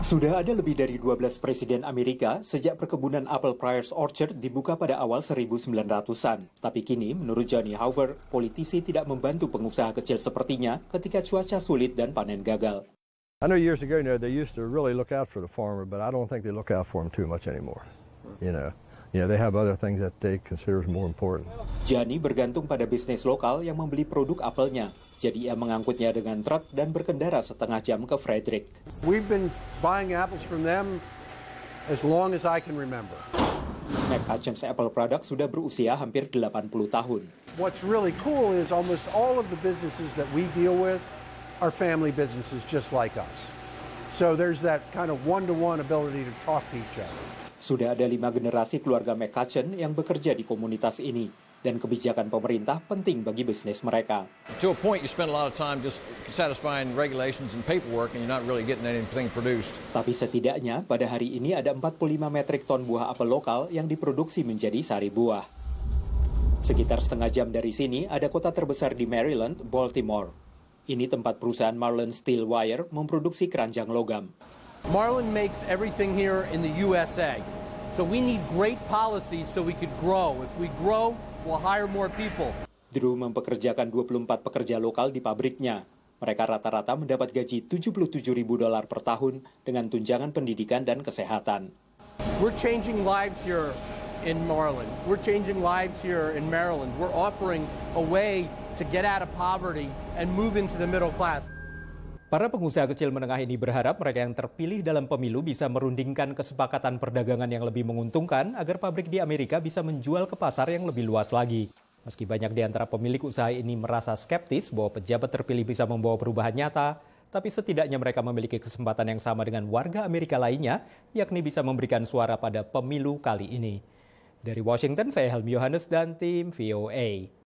Sudah ada lebih dari 12 presiden Amerika sejak perkebunan apel Priors Orchard dibuka pada awal 1900-an. Tapi kini, menurut Johnny Hoover, politisi tidak membantu pengusaha kecil sepertinya ketika cuaca sulit dan panen gagal. I know years ago, you know, they used to really look out for the farmer, but I don't think they look out for him too much anymore. You know, Yeah, they have other things that they consider more important. Jani bergantung pada bisnis lokal yang membeli produk apelnya. Jadi ia mengangkutnya dengan truk dan berkendara setengah jam ke Frederick. We've been buying apples from them as long as I can remember. Hutchins Apple Product sudah berusia hampir 80 tahun. What's really cool is almost all of the businesses that we deal with are family businesses just like us. So there's that kind of one-to-one -one ability to talk to each other. Sudah ada lima generasi keluarga McCutcheon yang bekerja di komunitas ini, dan kebijakan pemerintah penting bagi bisnis mereka. Tapi setidaknya pada hari ini ada 45 metrik ton buah apel lokal yang diproduksi menjadi sari buah. Sekitar setengah jam dari sini ada kota terbesar di Maryland, Baltimore. Ini tempat perusahaan Marlin Steel Wire memproduksi keranjang logam. Marlin makes everything here in the USA. So we need great policies so we could grow. If we grow, we'll hire more people. Drew mempekerjakan 24 pekerja lokal di pabriknya. Mereka rata-rata mendapat gaji 77 ribu dolar per tahun dengan tunjangan pendidikan dan kesehatan. We're changing lives here in Maryland. We're changing lives here in Maryland. We're offering a way to get out of poverty and move into the middle class. Para pengusaha kecil menengah ini berharap mereka yang terpilih dalam pemilu bisa merundingkan kesepakatan perdagangan yang lebih menguntungkan agar pabrik di Amerika bisa menjual ke pasar yang lebih luas lagi. Meski banyak di antara pemilik usaha ini merasa skeptis bahwa pejabat terpilih bisa membawa perubahan nyata, tapi setidaknya mereka memiliki kesempatan yang sama dengan warga Amerika lainnya, yakni bisa memberikan suara pada pemilu kali ini. Dari Washington, saya Helmi Yohanes dan tim VOA.